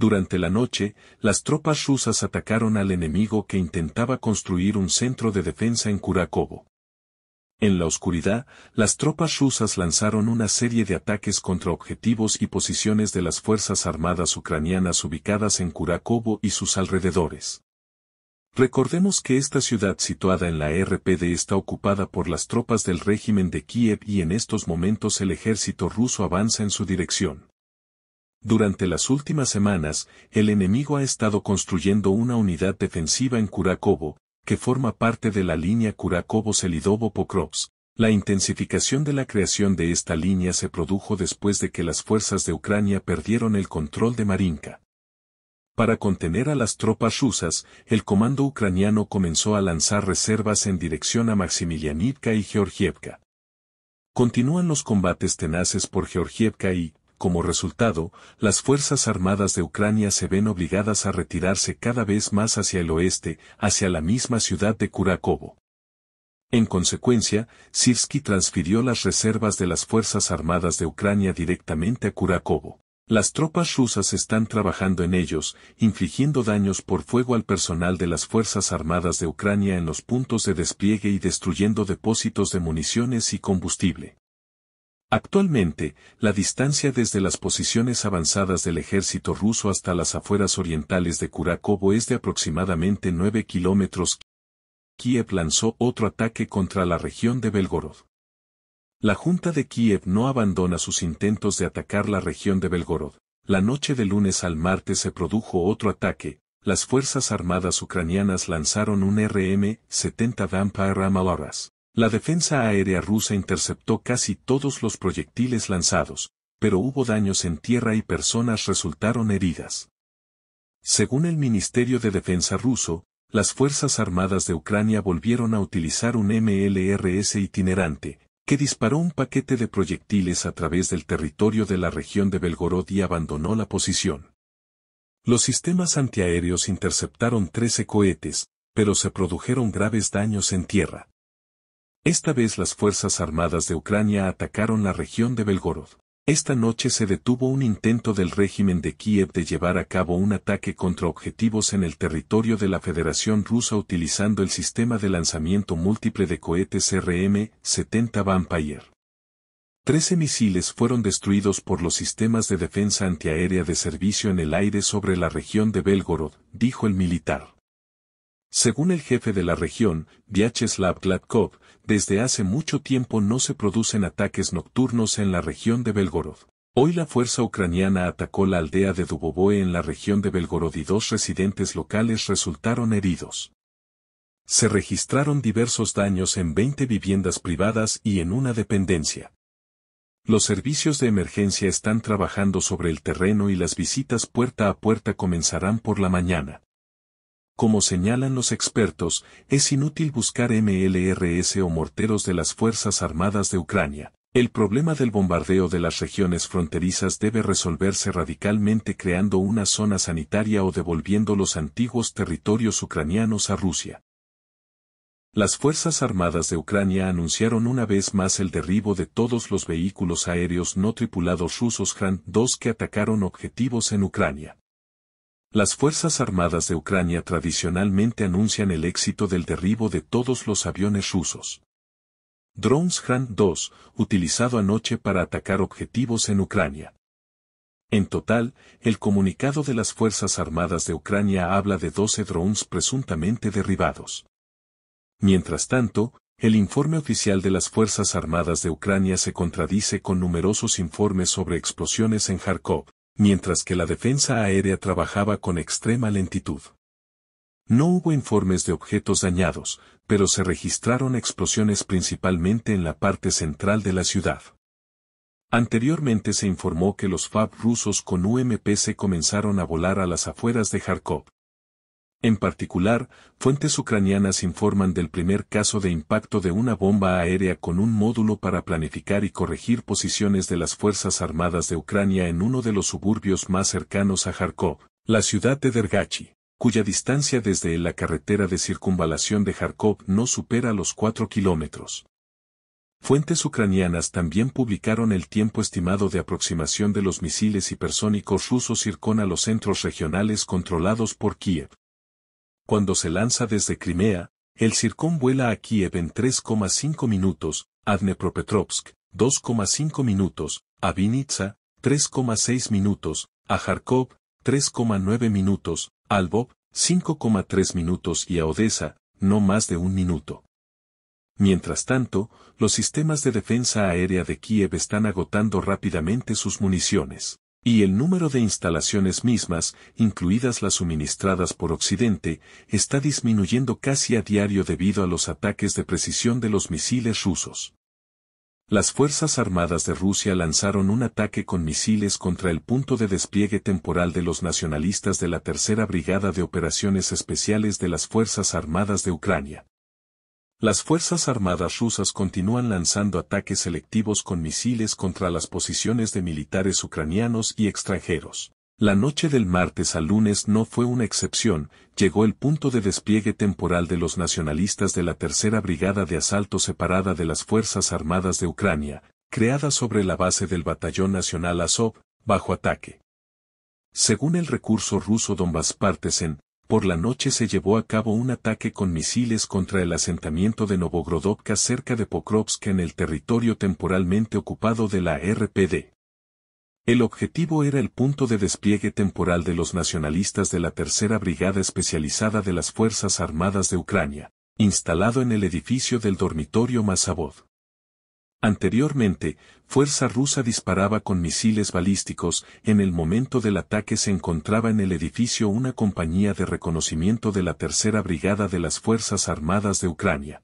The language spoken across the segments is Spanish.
Durante la noche, las tropas rusas atacaron al enemigo que intentaba construir un centro de defensa en Kurakovo. En la oscuridad, las tropas rusas lanzaron una serie de ataques contra objetivos y posiciones de las Fuerzas Armadas ucranianas ubicadas en Kurakovo y sus alrededores. Recordemos que esta ciudad situada en la RPD está ocupada por las tropas del régimen de Kiev y en estos momentos el ejército ruso avanza en su dirección. Durante las últimas semanas, el enemigo ha estado construyendo una unidad defensiva en Kurakovo, que forma parte de la línea Kurakovo-Selidovo-Pokrovsk. La intensificación de la creación de esta línea se produjo después de que las fuerzas de Ucrania perdieron el control de Marinka. Para contener a las tropas rusas, el comando ucraniano comenzó a lanzar reservas en dirección a Maximilianivka y Georgievka. Continúan los combates tenaces por Georgievka y, como resultado, las Fuerzas Armadas de Ucrania se ven obligadas a retirarse cada vez más hacia el oeste, hacia la misma ciudad de Kurakovo. En consecuencia, Sirsky transfirió las reservas de las Fuerzas Armadas de Ucrania directamente a Kurakovo. Las tropas rusas están trabajando en ellos, infligiendo daños por fuego al personal de las Fuerzas Armadas de Ucrania en los puntos de despliegue y destruyendo depósitos de municiones y combustible. Actualmente, la distancia desde las posiciones avanzadas del ejército ruso hasta las afueras orientales de Kurakovo es de aproximadamente 9 kilómetros. Kiev lanzó otro ataque contra la región de Belgorod. La Junta de Kiev no abandona sus intentos de atacar la región de Belgorod. La noche de lunes al martes se produjo otro ataque. Las Fuerzas Armadas Ucranianas lanzaron un RM-70 Vampire maloras. La defensa aérea rusa interceptó casi todos los proyectiles lanzados, pero hubo daños en tierra y personas resultaron heridas. Según el Ministerio de Defensa ruso, las Fuerzas Armadas de Ucrania volvieron a utilizar un MLRS itinerante, que disparó un paquete de proyectiles a través del territorio de la región de Belgorod y abandonó la posición. Los sistemas antiaéreos interceptaron 13 cohetes, pero se produjeron graves daños en tierra. Esta vez las Fuerzas Armadas de Ucrania atacaron la región de Belgorod. Esta noche se detuvo un intento del régimen de Kiev de llevar a cabo un ataque contra objetivos en el territorio de la Federación Rusa utilizando el sistema de lanzamiento múltiple de cohetes RM-70 Vampire. Trece misiles fueron destruidos por los sistemas de defensa antiaérea de servicio en el aire sobre la región de Belgorod, dijo el militar. Según el jefe de la región, Vyacheslav Gladkov, desde hace mucho tiempo no se producen ataques nocturnos en la región de Belgorod. Hoy la fuerza ucraniana atacó la aldea de Duboboe en la región de Belgorod y dos residentes locales resultaron heridos. Se registraron diversos daños en 20 viviendas privadas y en una dependencia. Los servicios de emergencia están trabajando sobre el terreno y las visitas puerta a puerta comenzarán por la mañana. Como señalan los expertos, es inútil buscar MLRS o morteros de las Fuerzas Armadas de Ucrania. El problema del bombardeo de las regiones fronterizas debe resolverse radicalmente creando una zona sanitaria o devolviendo los antiguos territorios ucranianos a Rusia. Las Fuerzas Armadas de Ucrania anunciaron una vez más el derribo de todos los vehículos aéreos no tripulados rusos Han-2 que atacaron objetivos en Ucrania. Las Fuerzas Armadas de Ucrania tradicionalmente anuncian el éxito del derribo de todos los aviones rusos. Drones Gran 2, utilizado anoche para atacar objetivos en Ucrania. En total, el comunicado de las Fuerzas Armadas de Ucrania habla de 12 drones presuntamente derribados. Mientras tanto, el informe oficial de las Fuerzas Armadas de Ucrania se contradice con numerosos informes sobre explosiones en Kharkov, mientras que la defensa aérea trabajaba con extrema lentitud. No hubo informes de objetos dañados, pero se registraron explosiones principalmente en la parte central de la ciudad. Anteriormente se informó que los FAB rusos con UMPC se comenzaron a volar a las afueras de Kharkov. En particular, fuentes ucranianas informan del primer caso de impacto de una bomba aérea con un módulo para planificar y corregir posiciones de las Fuerzas Armadas de Ucrania en uno de los suburbios más cercanos a Kharkov, la ciudad de Dergachi, cuya distancia desde la carretera de circunvalación de Kharkov no supera los 4 kilómetros. Fuentes ucranianas también publicaron el tiempo estimado de aproximación de los misiles hipersónicos rusos circón a los centros regionales controlados por Kiev cuando se lanza desde Crimea, el Circón vuela a Kiev en 3,5 minutos, a Dnepropetrovsk, 2,5 minutos, a Vinitsa, 3,6 minutos, a Kharkov, 3,9 minutos, a Lvov, 5,3 minutos y a Odessa, no más de un minuto. Mientras tanto, los sistemas de defensa aérea de Kiev están agotando rápidamente sus municiones y el número de instalaciones mismas, incluidas las suministradas por Occidente, está disminuyendo casi a diario debido a los ataques de precisión de los misiles rusos. Las Fuerzas Armadas de Rusia lanzaron un ataque con misiles contra el punto de despliegue temporal de los nacionalistas de la Tercera Brigada de Operaciones Especiales de las Fuerzas Armadas de Ucrania. Las Fuerzas Armadas rusas continúan lanzando ataques selectivos con misiles contra las posiciones de militares ucranianos y extranjeros. La noche del martes al lunes no fue una excepción, llegó el punto de despliegue temporal de los nacionalistas de la Tercera Brigada de Asalto Separada de las Fuerzas Armadas de Ucrania, creada sobre la base del Batallón Nacional Azov, bajo ataque. Según el recurso ruso Donbass Partesen, por la noche se llevó a cabo un ataque con misiles contra el asentamiento de Novogrodovka cerca de Pokrovsk en el territorio temporalmente ocupado de la RPD. El objetivo era el punto de despliegue temporal de los nacionalistas de la Tercera Brigada Especializada de las Fuerzas Armadas de Ucrania, instalado en el edificio del dormitorio Masabod. Anteriormente, Fuerza Rusa disparaba con misiles balísticos, en el momento del ataque se encontraba en el edificio una compañía de reconocimiento de la Tercera Brigada de las Fuerzas Armadas de Ucrania.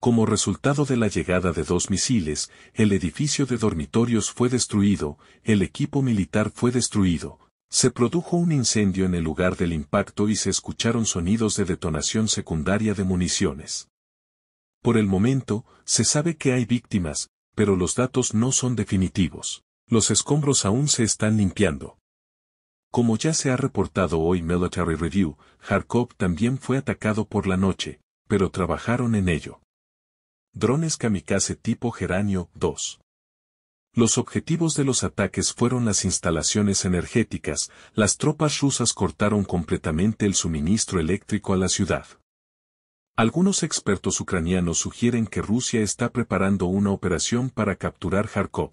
Como resultado de la llegada de dos misiles, el edificio de dormitorios fue destruido, el equipo militar fue destruido, se produjo un incendio en el lugar del impacto y se escucharon sonidos de detonación secundaria de municiones. Por el momento, se sabe que hay víctimas, pero los datos no son definitivos. Los escombros aún se están limpiando. Como ya se ha reportado hoy Military Review, Kharkov también fue atacado por la noche, pero trabajaron en ello. Drones kamikaze tipo Geranio 2. Los objetivos de los ataques fueron las instalaciones energéticas, las tropas rusas cortaron completamente el suministro eléctrico a la ciudad. Algunos expertos ucranianos sugieren que Rusia está preparando una operación para capturar Kharkov.